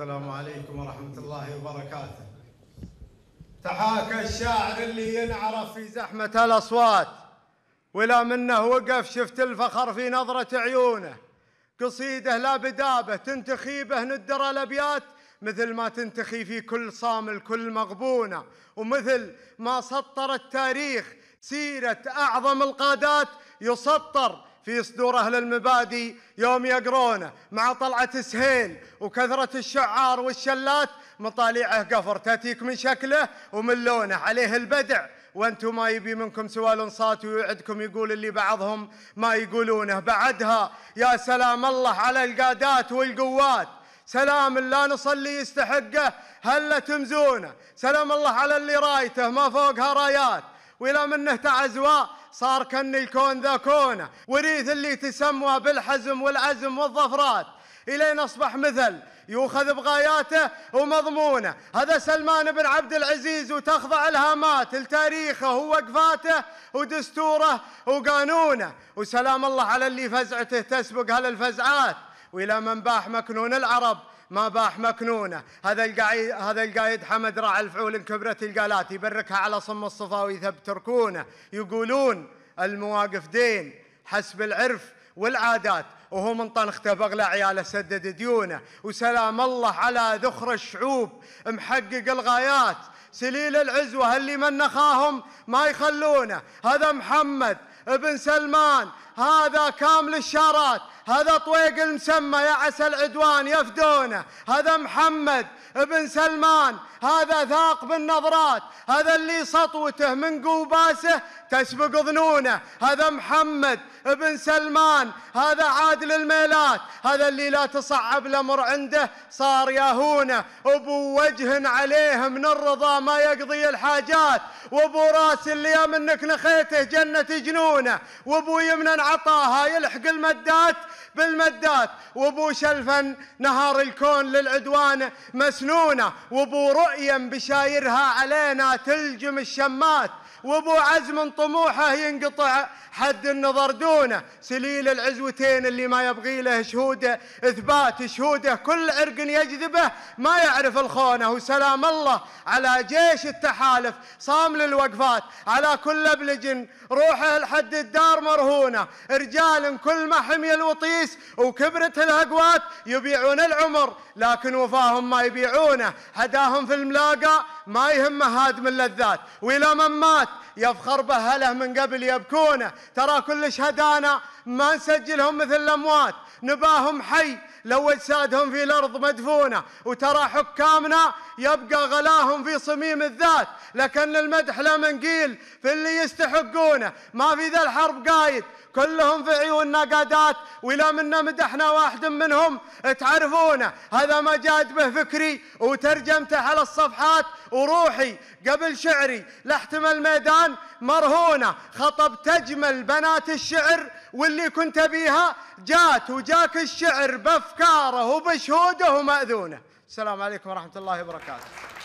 السلام عليكم ورحمة الله وبركاته تحاكى الشاعر اللي ينعرف في زحمة الأصوات ولا منه وقف شفت الفخر في نظرة عيونه قصيده لا بدابه تنتخي به ندر الابيات مثل ما تنتخي في كل صامل كل مغبونه ومثل ما سطر التاريخ سيره اعظم القادات يسطر في صدور أهل المبادئ يوم يقرونه مع طلعة سهيل وكثرة الشعار والشلات مطالعه قفر تأتيك من شكله ومن لونه عليه البدع وانتم ما يبي منكم سوى لنصات ويوعدكم يقول اللي بعضهم ما يقولونه بعدها يا سلام الله على القادات والقوات سلام لا نصلي يستحقه هلا تمزونه سلام الله على اللي رايته ما فوقها رايات ولا منه تعزواء صار كن الكون ذا كونه وريث اللي تسمى بالحزم والعزم والظفرات إلين أصبح مثل يؤخذ بغاياته ومضمونه هذا سلمان بن عبد العزيز وتخضع الهامات لتاريخه ووقفاته ودستوره وقانونه وسلام الله على اللي فزعته تسبق هالفزعات وإلى باح مكنون العرب ما باح مكنونة هذا القايد هذا القايد حمد راعى الفعول إن كبرت القالات يبركها على صم الصفا ويثب تركونه يقولون المواقف دين حسب العرف والعادات وهو من طنخ بغلى عياله سدد ديونه وسلام الله على ذخر الشعوب محقق الغايات سليل العزوة اللي من نخاهم ما يخلونه هذا محمد ابن سلمان هذا كامل الشارات هذا طويق المسمى يا عسى العدوان يفدونه هذا محمد ابن سلمان هذا ذاق بالنظرات هذا اللي سطوته من قوباسه تسبق ظنونه هذا محمد ابن سلمان هذا عادل الميلات هذا اللي لا تصعب الامر عنده صار ياهونه ابو وجه عليه من الرضا ما يقضي الحاجات وابو راس اللي منك نخيته جنه جنونه وابو يمنا عطاها يلحق المدات بالمدات وبو شلفن نهار الكون للعدوان مسنونه وبو رؤيا بشايرها علينا تلجم الشمات وبو عزم طموحه ينقطع حد النظر دونه سليل العزوتين اللي ما يبغي له شهوده اثبات شهوده كل عرق يجذبه ما يعرف الخونه وسلام الله على جيش التحالف صام للوقفات على كل ابلج روحه لحد الدار مرهونه رجال كل ما حمي الوطن القسيس وكبرت الهقوات يبيعون العمر لكن وفاهم ما يبيعونه هداهم في الملاقى ما يهمه هادم اللذات وإلى من مات يفخر بهله من قبل يبكونه ترى كل شهدانا ما نسجلهم مثل الأموات نباهم حي لو أجسادهم في الأرض مدفونة وترى حكامنا يبقى غلاهم في صميم الذات لكن المدح لا منقيل في اللي يستحقونه ما في ذا الحرب قايد كلهم في عيوننا قادات ولا منا مدحنا واحد منهم تعرفونه هذا ما جاد به فكري وترجمته على الصفحات وروحي قبل شعري لحتم الميدان مرهونة خطب تجمل بنات الشعر واللي كنت بيها جات وجاك الشعر بأفكاره وبشهوده ومأذونه السلام عليكم ورحمة الله وبركاته